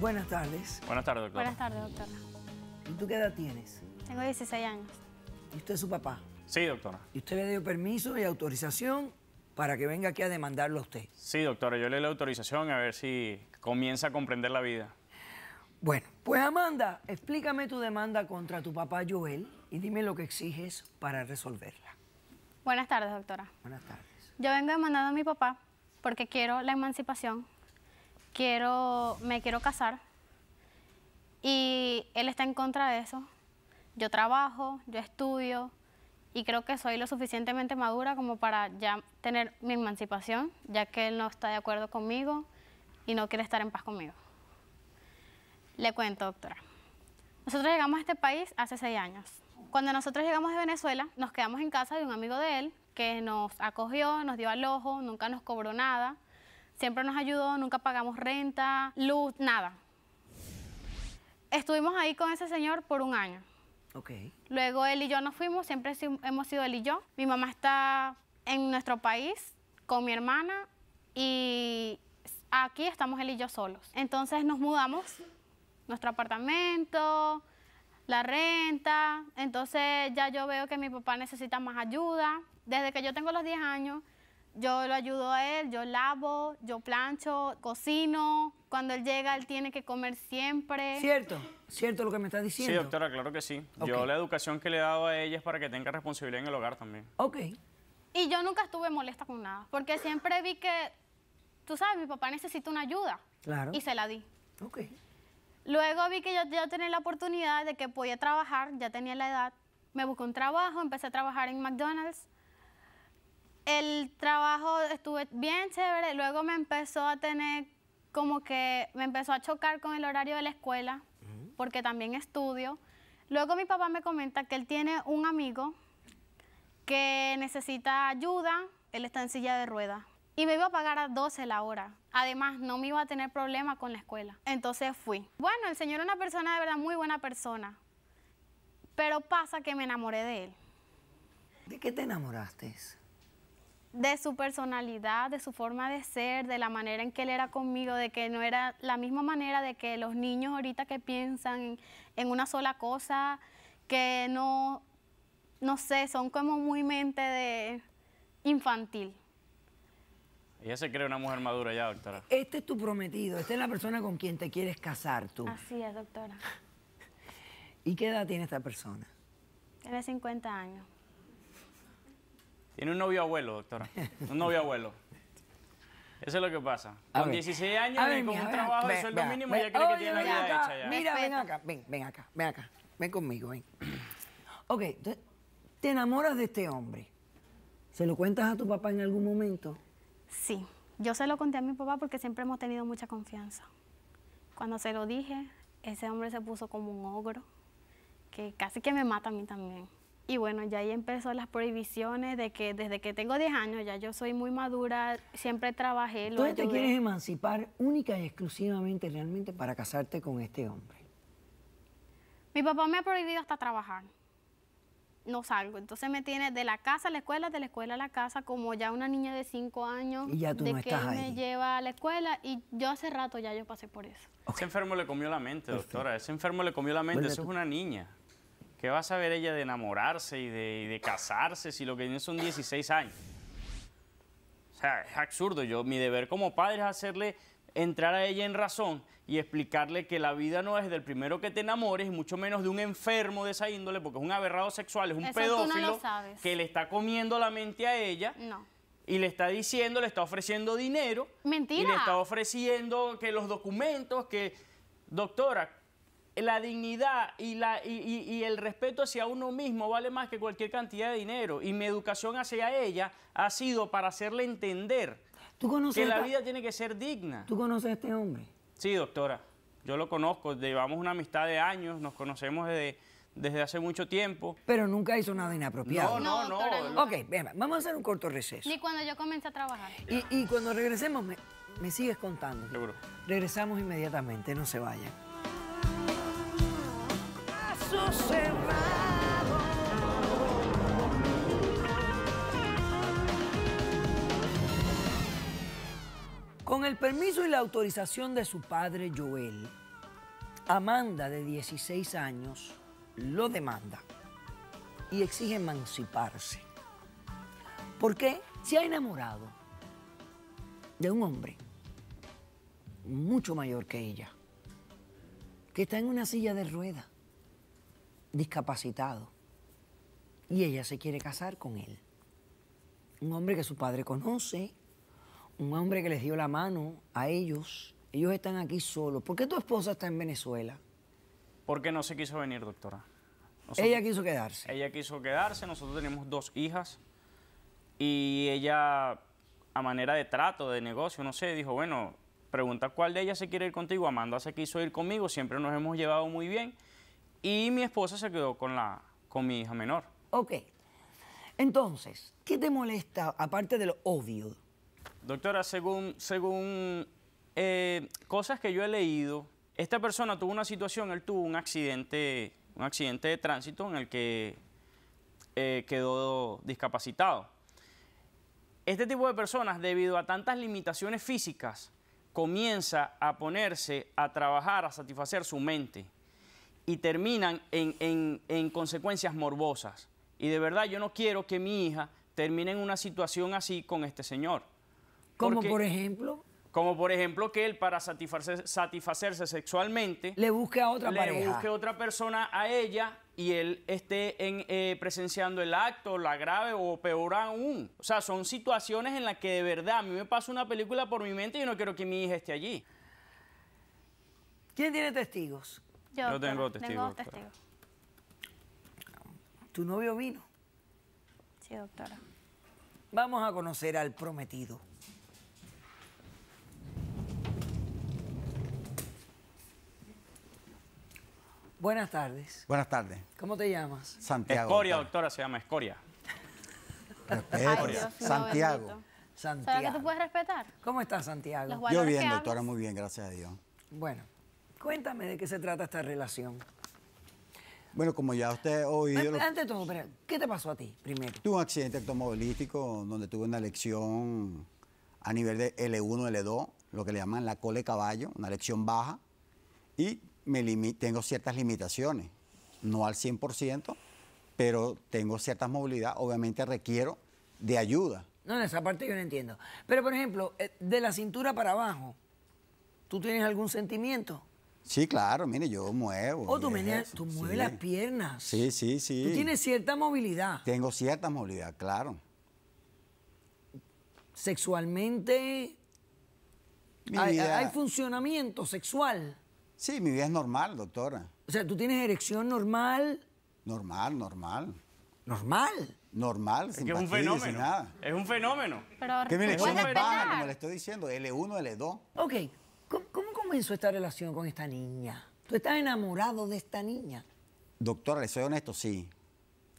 Buenas tardes. Buenas tardes, doctora. Buenas tardes, doctora. ¿Y tú qué edad tienes? Tengo 16 años. ¿Y usted es su papá? Sí, doctora. ¿Y usted le dio permiso y autorización para que venga aquí a demandarlo a usted? Sí, doctora, yo le doy la autorización a ver si comienza a comprender la vida. Bueno, pues Amanda, explícame tu demanda contra tu papá Joel y dime lo que exiges para resolverla. Buenas tardes, doctora. Buenas tardes. Yo vengo demandando a mi papá porque quiero la emancipación quiero, me quiero casar y él está en contra de eso. Yo trabajo, yo estudio y creo que soy lo suficientemente madura como para ya tener mi emancipación, ya que él no está de acuerdo conmigo y no quiere estar en paz conmigo. Le cuento, doctora. Nosotros llegamos a este país hace seis años. Cuando nosotros llegamos de Venezuela, nos quedamos en casa de un amigo de él que nos acogió, nos dio al ojo, nunca nos cobró nada. Siempre nos ayudó, nunca pagamos renta, luz, nada. Estuvimos ahí con ese señor por un año. Okay. Luego él y yo nos fuimos, siempre hemos sido él y yo. Mi mamá está en nuestro país con mi hermana y aquí estamos él y yo solos. Entonces nos mudamos, nuestro apartamento, la renta, entonces ya yo veo que mi papá necesita más ayuda. Desde que yo tengo los 10 años, yo lo ayudo a él, yo lavo, yo plancho, cocino. Cuando él llega, él tiene que comer siempre. Cierto, cierto lo que me estás diciendo. Sí, doctora, claro que sí. Yo la educación que le he dado a ella es para que tenga responsabilidad en el hogar también. Ok. Y yo nunca estuve molesta con nada, porque siempre vi que, tú sabes, mi papá necesita una ayuda. Claro. Y se la di. Ok. Luego vi que yo ya tenía la oportunidad de que podía trabajar, ya tenía la edad. Me busco un trabajo, empecé a trabajar en McDonald's el trabajo estuve bien chévere, luego me empezó a tener como que me empezó a chocar con el horario de la escuela, porque también estudio. Luego mi papá me comenta que él tiene un amigo que necesita ayuda, él está en silla de ruedas. Y me iba a pagar a 12 la hora. Además, no me iba a tener problema con la escuela. Entonces fui. Bueno, el señor es una persona de verdad muy buena persona. Pero pasa que me enamoré de él. ¿De qué te enamoraste? de su personalidad, de su forma de ser, de la manera en que él era conmigo, de que no era la misma manera de que los niños ahorita que piensan en una sola cosa, que no, no sé, son como muy mente de infantil. Ella se cree una mujer madura ya, doctora. Este es tu prometido, esta es la persona con quien te quieres casar tú. Así es, doctora. ¿Y qué edad tiene esta persona? Tiene 50 años. Tiene un novio abuelo, doctora. Un novio abuelo. Eso es lo que pasa. A con 16 años y con un trabajo de sueldo mínimo ya cree que tiene la vida ya. Mira, ven acá, ven, ven acá, ven acá. Ven conmigo, ven. Ok, te enamoras de este hombre. ¿Se lo cuentas a tu papá en algún momento? Sí, yo se lo conté a mi papá porque siempre hemos tenido mucha confianza. Cuando se lo dije, ese hombre se puso como un ogro, que casi que me mata a mí también. Y bueno, ya ahí empezó las prohibiciones de que desde que tengo 10 años ya yo soy muy madura, siempre trabajé. Lo ¿Tú te quieres emancipar única y exclusivamente realmente para casarte con este hombre? Mi papá me ha prohibido hasta trabajar. No salgo. Entonces me tiene de la casa a la escuela, de la escuela a la casa, como ya una niña de 5 años. Y ya tú estás me lleva a la escuela y yo hace rato ya yo pasé por eso. Ese enfermo le comió la mente, doctora. Ese enfermo le comió la mente. eso es una niña. ¿Qué va a saber ella de enamorarse y de, casarse si lo que tiene son 16 años? O sea, es absurdo. Yo, mi deber como padre es hacerle entrar a ella en razón y explicarle que la vida no es del primero que te enamores, mucho menos de un enfermo de esa índole, porque es un aberrado sexual, es un pedófilo que le está comiendo la mente a ella. Y le está diciendo, le está ofreciendo dinero. Mentira. Y le está ofreciendo que los documentos, que. Doctora, la dignidad y, la, y, el respeto hacia uno mismo vale más que cualquier cantidad de dinero. Y mi educación hacia ella ha sido para hacerle entender que la vida tiene que ser digna. ¿Tú conoces a este hombre? Sí, doctora. Yo lo conozco. Llevamos una amistad de años, nos conocemos desde, hace mucho tiempo. Pero nunca hizo nada inapropiado. No, no, no. Ok, vamos a hacer un corto receso. Ni cuando yo comencé a trabajar. Y, cuando regresemos, me, me sigues contando. Seguro. Regresamos inmediatamente, no se vayan. Con el permiso y la autorización de su padre Joel, Amanda, de 16 años, lo demanda y exige emanciparse. Porque se ha enamorado de un hombre mucho mayor que ella, que está en una silla de ruedas discapacitado. Y ella se quiere casar con él. Un hombre que su padre conoce, un hombre que les dio la mano a ellos. Ellos están aquí solos. ¿Por qué tu esposa está en Venezuela? Porque no se quiso venir, doctora. ella quiso quedarse. Ella quiso quedarse. Nosotros tenemos dos hijas. Y ella, a manera de trato, de negocio, no sé, dijo, bueno, pregunta cuál de ellas se quiere ir contigo. Amanda se quiso ir conmigo. Siempre nos hemos llevado muy bien y mi esposa se quedó con, la, con mi hija menor. Ok. Entonces, ¿qué te molesta aparte de lo obvio? Doctora, según, según eh, cosas que yo he leído, esta persona tuvo una situación, él tuvo un accidente, un accidente de tránsito en el que eh, quedó discapacitado. Este tipo de personas, debido a tantas limitaciones físicas, comienza a ponerse a trabajar, a satisfacer su mente y terminan en, consecuencias morbosas. Y de verdad yo no quiero que mi hija termine en una situación así con este señor. ¿Como por ejemplo? Como por ejemplo que él para satisfacerse, satisfacerse sexualmente... Le busque a otra le pareja. busque otra persona a ella y él esté eh, presenciando el acto, la grave o peor aún. O sea, son situaciones en las que de verdad a mí me pasa una película por mi mente y yo no quiero que mi hija esté allí. ¿Quién tiene testigos? Yo, tengo testigos. ¿Tu novio vino? Sí, doctora. Vamos a conocer al prometido. Buenas tardes. Buenas tardes. ¿Cómo te llamas? Santiago. Escoria, doctora, se llama Escoria. RESPETO. Santiago. Santiago. ¿Sabes que tú puedes respetar? ¿Cómo estás, Santiago? Yo bien, doctora, muy bien, gracias a Dios. Bueno, Cuéntame de qué se trata esta relación. Bueno, como ya usted ha oído... Antes, de todo, ¿qué te pasó a ti primero? Tuve un accidente automovilístico donde tuve una lección a nivel de L1, L2, lo que le llaman la cole caballo, una lección baja, y me tengo ciertas limitaciones, no al 100%, pero tengo ciertas movilidad, obviamente requiero de ayuda. No, en esa parte yo no entiendo. Pero, por ejemplo, eh, de la cintura para abajo, ¿tú tienes algún sentimiento? Sí, claro, mire, yo muevo. Oh, tú, mueves las piernas. Sí, sí, sí. Tú tienes cierta movilidad. Tengo cierta movilidad, claro. Sexualmente. hay, funcionamiento sexual. Sí, mi vida es normal, doctora. O sea, tú tienes erección normal. Normal, normal. Normal. Normal, sin es que es un fenómeno. Es un fenómeno. Pero que mi es baja, como le estoy diciendo, L1, L2. Ok. ¿Cómo, Pensó esta relación con esta niña? ¿Tú estás enamorado de esta niña? Doctora, le soy honesto, sí.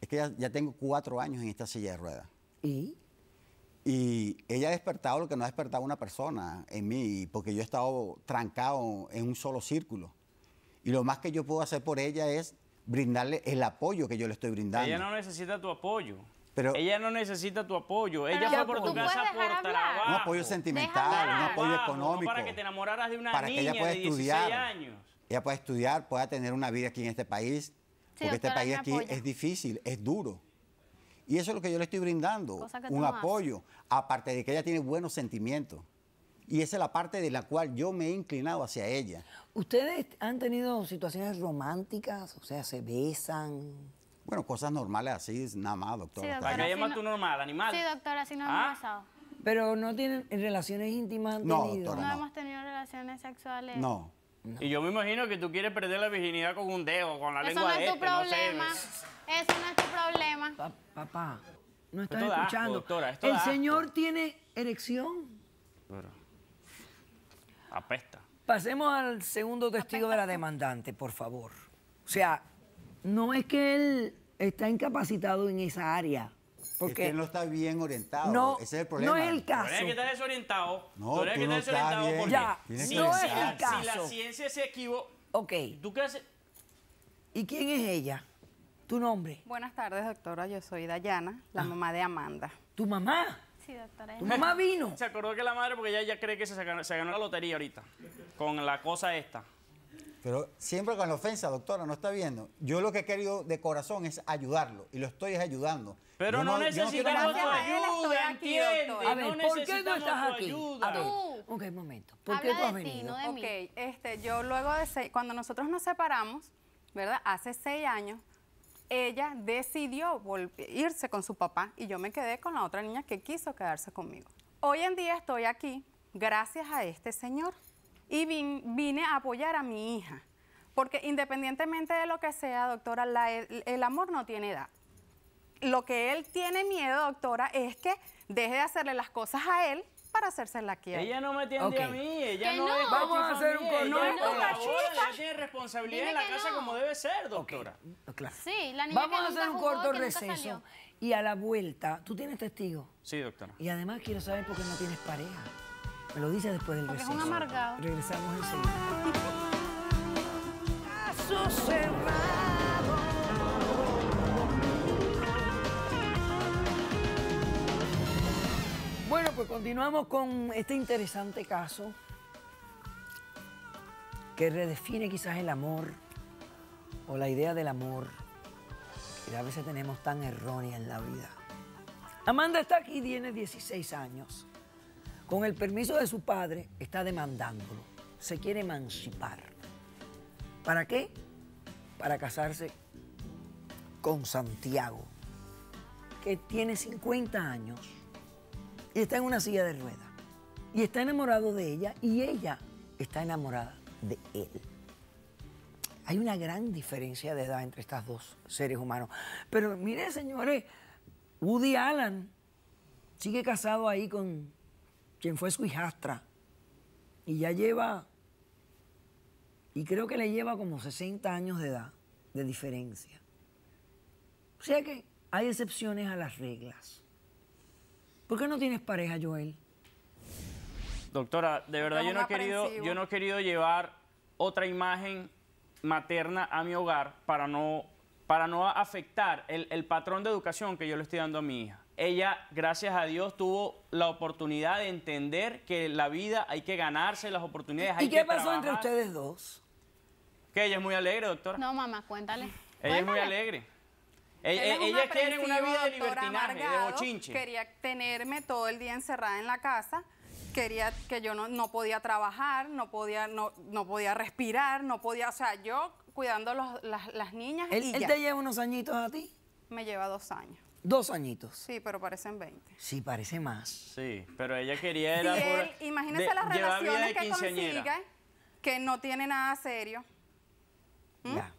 Es que ya, tengo cuatro años en esta silla de ruedas. ¿Y? Y ella ha despertado lo que no ha despertado una persona en mí, porque yo he estado trancado en un solo círculo. Y lo más que yo puedo hacer por ella es brindarle el apoyo que yo le estoy brindando. Ella no necesita tu apoyo ella no necesita tu apoyo. ella VA por tu casa por trabajo. Un apoyo sentimental, un apoyo económico. para que te enamoraras de una ella pueda de estudiar, años. Ella pueda estudiar, pueda tener una vida aquí en este país. porque este país aquí es difícil, es duro. Y eso es lo que yo le estoy brindando, un apoyo. Aparte de que ella tiene buenos sentimientos. Y esa es la parte de la cual yo me he inclinado hacia ella. ¿Ustedes han tenido situaciones románticas? O sea, se besan. Bueno, cosas normales así, nada más, doctora. Sí, doctora. ¿Para qué tú normal, animal? Sí, doctora, así no ¿Ah? hemos pasado. Pero no tienen relaciones íntimas. No, doctora, no, no, hemos tenido relaciones sexuales. No. Y yo me imagino que tú quieres perder la virginidad con un dedo, con la Eso no es tu este, problema. Eso no es tu problema. papá, no estás escuchando. doctora, esto El señor tiene erección. Pero, apesta. Pasemos al segundo testigo de la demandante, por favor. O sea, no es que él está incapacitado en esa área. Porque es no está bien orientado. No, ese es el problema. No es el caso. tienes que estar desorientado. No, que está no desorientado porque ya, si, no es el caso. si la ciencia se equivoca. Ok. ¿Tú qué haces? ¿Y quién es ella? ¿Tu nombre? Buenas tardes, doctora. Yo soy Dayana, la ah. mamá de Amanda. ¿Tu mamá? Sí, doctora. ¿Tu mamá vino? Se acordó que la madre porque ella ya cree que se ganó la lotería ahorita con la cosa esta. Pero siempre con la ofensa, doctora, no está viendo. Yo lo que he querido de corazón es ayudarlo y lo estoy ayudando. Pero no, necesito necesitamos ayuda, entiende. A ver, ¿por qué no estás aquí? Ayuda. ok, momento. ¿Por qué Ti, no este, yo luego de seis, cuando nosotros nos separamos, ¿verdad? Hace seis años, ella decidió irse con su papá y yo me quedé con la otra niña que quiso quedarse conmigo. Hoy en día estoy aquí gracias a este señor y vine a apoyar a mi hija. Porque independientemente de lo que sea, doctora, el, amor no tiene edad. Lo que él tiene miedo, doctora, es que deje de hacerle las cosas a él para hacerse la quiera. Ella no me atiende a mí, ella no, es Vamos a hacer un No es tiene responsabilidad en la casa como debe ser, doctora. Claro. Sí, la niña Vamos a hacer un corto receso. Y a la vuelta, tú tienes testigo. Sí, doctora. Y además quiero saber por qué no tienes pareja. Me lo dice después del Porque Es un amargado. Regresamos Bueno, pues continuamos con este interesante caso que redefine quizás el amor o la idea del amor que a veces tenemos tan errónea en la vida. Amanda está aquí, tiene 16 años con el permiso de su padre, está demandándolo. Se quiere emancipar. ¿Para qué? Para casarse con Santiago, que tiene 50 años y está en una silla de ruedas. Y está enamorado de ella y ella está enamorada de él. Hay una gran diferencia de edad entre estos dos seres humanos. Pero mire, señores, Woody Allen sigue casado ahí con quien fue su hijastra. Y ya lleva, y creo que le lleva como 60 años de edad de diferencia. O sea que hay excepciones a las reglas. ¿Por qué no tienes pareja, Joel? Doctora, de verdad yo no, he querido, yo no he querido llevar otra imagen materna a mi hogar para no para no afectar el, patrón de educación que yo le estoy dando a mi hija. Ella, gracias a Dios, tuvo la oportunidad de entender que la vida hay que ganarse, las oportunidades hay QUE ¿Y qué pasó entre ustedes dos? Que ella es muy alegre, doctora. No, mamá, cuéntale. Ella es muy alegre. Ella, quiere una vida de libertinaje, de bochinche. Quería tenerme todo el día encerrada en la casa quería que yo no, no podía trabajar, no podía, no, no podía respirar, no podía, o sea, yo cuidando las, niñas. ¿Él, te lleva unos añitos a ti? Me lleva dos años. Dos añitos. Sí, pero parecen 20. Sí, parece más. Sí, pero ella quería... Era y él, las relaciones que consigue, que no tiene nada serio. ¿Mm? Ya,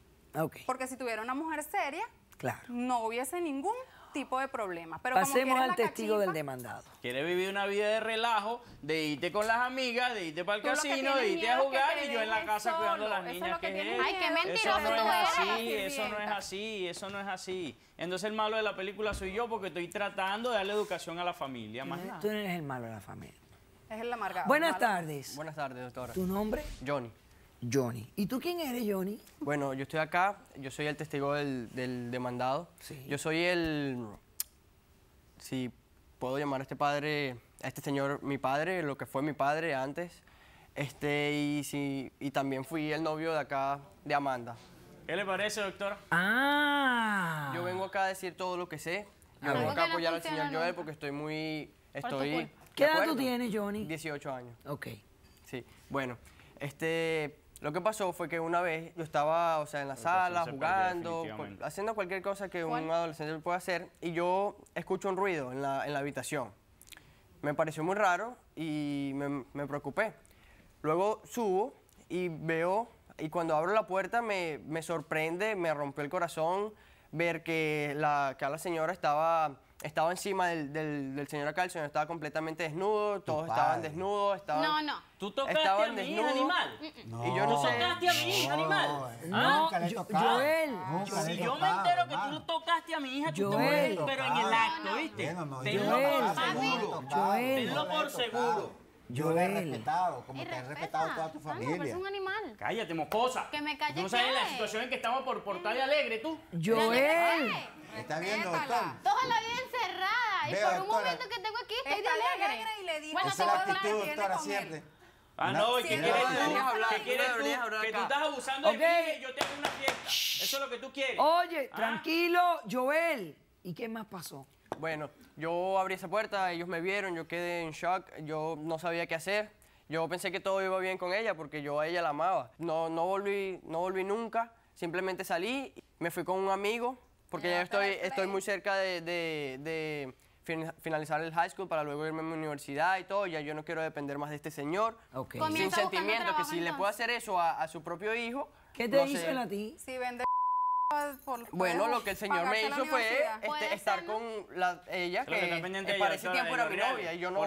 Porque si tuviera una mujer seria, claro. no hubiese ningún tipo de problemas. Pero Pasemos al testigo del demandado. Quiere vivir una vida de relajo, de irte con las amigas, de irte para el casino, de irte a jugar y yo en la casa cuidando a las niñas. que Ay, qué mentiroso eso no es así, Eso no es así, eso no es así. Entonces el malo de la película soy yo porque estoy tratando de darle educación a la familia. tú no eres el malo de la familia. Es el amargado. Buenas tardes. Buenas tardes, doctora. ¿Tu nombre? Johnny. Johnny. ¿Y tú quién eres, Johnny? Bueno, yo estoy acá, yo soy el testigo del, demandado. Sí. Yo soy el, si puedo llamar a este padre, a este señor mi padre, lo que fue mi padre antes. Este, y, si, y también fui el novio de acá, de Amanda. ¿Qué le parece, DOCTOR? Ah. Yo vengo acá a decir todo lo que sé. Yo ah, vengo acá a apoyar al señor Joel porque estoy muy... Estoy, ¿Qué edad tú tienes, Johnny? 18 años. Ok. Sí, bueno, este... Lo que pasó fue que una vez yo estaba, o sea, en la sala, jugando, pues, haciendo cualquier cosa que un adolescente puede hacer, y yo escucho un ruido en la, en habitación. Me pareció muy raro y me, me, preocupé. Luego subo y veo, y cuando abro la puerta me, sorprende, me rompió el corazón ver que la, que la señora estaba estaba encima del, señor acá, el señor estaba completamente desnudo, todos estaban desnudos, estaban... No, no. ¿Tú tocaste a mi hija animal? Mm, mm. Y yo no ¿Tú tocaste a mi hija, animal? Joel. si yo me entero que tú tocaste a mi hija, tú Joel. pero en el acto, ¿viste? No, no, Tenlo por seguro. Joel. Tenlo por seguro. Yo le he respetado, como te he respetado toda tu familia. es un animal. Cállate, mocosa. Que me calles. Tú no sabes la situación en que estamos por portal de alegre, tú. Joel. Está bien, doctor. Ay, por un momento que tengo aquí, estoy de alegre. y le digo, bueno, esa es la actitud, doctora, siempre. Ah, no, ¿qué quieres tú? ¿Qué quieres tú? Que tú estás abusando de mí y yo te hago una fiesta. Eso es lo que tú quieres. Oye, ah. tranquilo, Joel. ¿Y qué más pasó? Bueno, yo abrí esa puerta, ellos me vieron, yo quedé en shock, yo no sabía qué hacer. Yo pensé que todo iba bien con ella porque yo a ella la amaba. No, no, volví, no volví nunca, simplemente salí, me fui con un amigo porque ya, estoy, estoy muy cerca de finalizar el high school para luego irme a mi universidad y todo. Ya yo no quiero depender más de este señor. Okay. Sin sentimiento, que si le puedo hacer eso a, su propio hijo. ¿Qué te a ti? bueno, lo que el señor me hizo fue este, estar con ella, que, que para ese tiempo era mi novia. Y yo no, o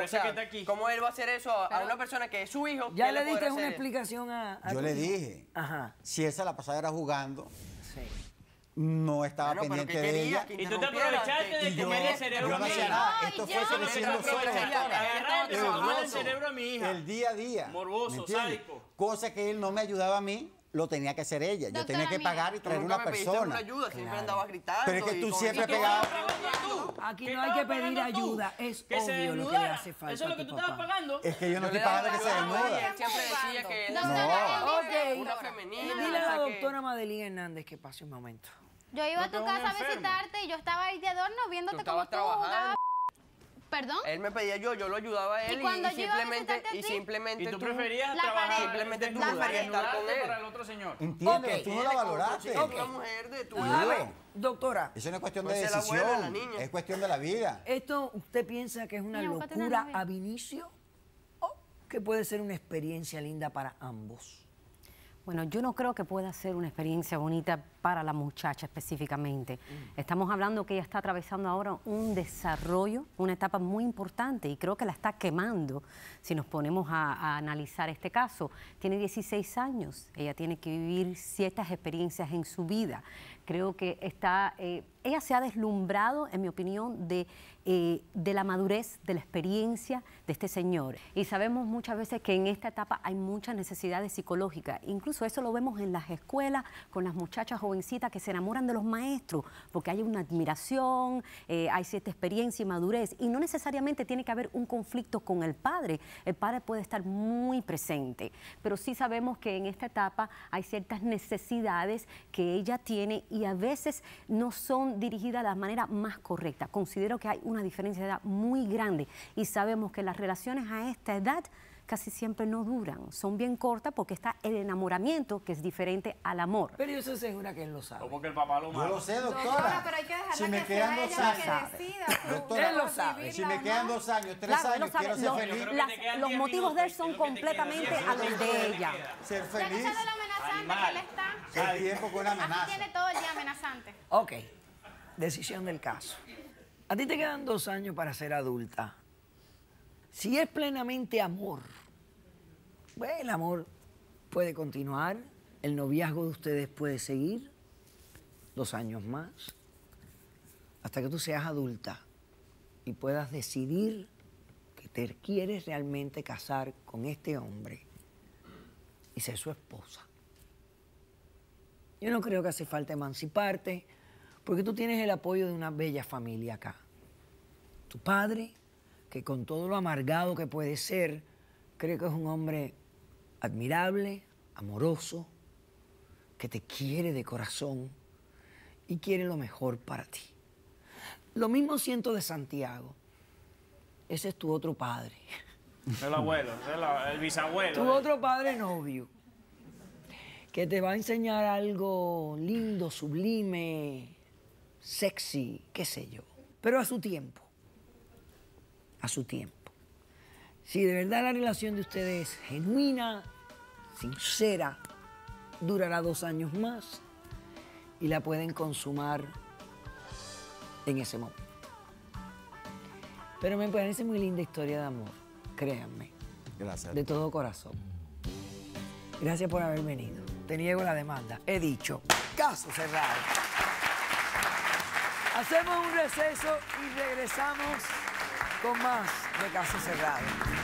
¿cómo él va a hacer eso a, una persona que es su hijo? Ya le diste una explicación a, Yo le dije, Ajá. si esa la pasada era jugando, sí no estaba pendiente de ella. Y tú te aprovechaste de comer el cerebro yo no fue nada. Ay, Esto ya, fue selección solo. El, el día a día. Morboso, sádico. Cosa que él no me ayudaba a mí lo tenía que hacer ella. yo tenía que pagar y traer una persona. Pero es que tú siempre pegabas. Aquí no hay que pedir ayuda, es que obvio lo que le hace falta. Eso es lo que tú estabas pagando. Es que yo no estoy pagando que se desnuda. Siempre decía que no. una femenina. Dile a la doctora Madeline Hernández que pase un momento. Yo iba a tu casa a visitarte y yo estaba ahí de adorno viéndote como tú ¿Perdón? Él me pedía yo, yo lo ayudaba a él y, simplemente y simplemente tú, preferías la trabajar pared, tú preferías estar con él para el otro señor. Entiendo, tú no la valoraste. que la mujer de tu edad. Doctora, eso no es cuestión de pues decisión, es cuestión de la vida. Esto usted piensa que es una locura a Vinicio o que puede ser una experiencia linda para ambos. Bueno, yo no creo que pueda ser una experiencia bonita para la muchacha específicamente. Mm. Estamos hablando que ella está atravesando ahora un desarrollo, una etapa muy importante y creo que la está quemando. Si nos ponemos a analizar este caso, tiene 16 años, ella tiene que vivir ciertas experiencias en su vida. Creo que está, eh, ella se ha deslumbrado, en mi opinión, eh, de, la madurez, de la experiencia de este señor. Y sabemos muchas veces que en esta etapa hay muchas necesidades psicológicas. Incluso eso lo vemos en las escuelas con las muchachas jovencitas que se enamoran de los maestros, porque hay una admiración, eh, hay cierta experiencia y madurez. Y no necesariamente tiene que haber un conflicto con el padre. El padre puede estar muy presente, pero sí sabemos que en esta etapa hay ciertas necesidades que ella tiene y a veces no son dirigidas de la manera más correcta. Considero que hay una diferencia de edad muy grande y sabemos que las relaciones a esta edad casi siempre no duran, son bien cortas porque está el enamoramiento que es diferente al amor. Pero yo soy segura que él lo sabe. como que el papá lo sabe no lo sé, doctora. pero hay que dejarla si me que quedan dos años, que decida pues, doctora, él lo sabe. Si me quedan dos años, tres años, quiero ser feliz. los motivos de él son completamente a los de ella. Ser feliz. Ya amenazante que él está. El tiempo con amenaza. Aquí tiene todo el día amenazante. Ok, decisión del caso. A ti te quedan dos años para ser adulta. Si es plenamente amor, bueno, el amor puede continuar, el noviazgo de ustedes puede seguir dos años más, hasta que tú seas adulta y puedas decidir que te quieres realmente casar con este hombre y ser su esposa. Yo no creo que hace falta emanciparte, porque tú tienes el apoyo de una bella familia acá. Tu padre, que con todo lo amargado que puede ser, creo que es un hombre admirable, amoroso, que te quiere de corazón y quiere lo mejor para ti. Lo mismo siento de Santiago. Ese es tu otro padre. El abuelo, el, el bisabuelo. Tu eh. otro padre novio. Que te va a enseñar algo lindo, sublime, sexy, qué sé yo. Pero a su tiempo. A su tiempo. Si de verdad la relación de ustedes es genuina, sincera durará dos años más y la pueden consumar en ese momento. Pero me parece muy linda historia de amor, créanme. Gracias. De todo corazón. Gracias por haber venido. Te niego la demanda. He dicho, caso cerrado. Hacemos un receso y regresamos con más de caso cerrado.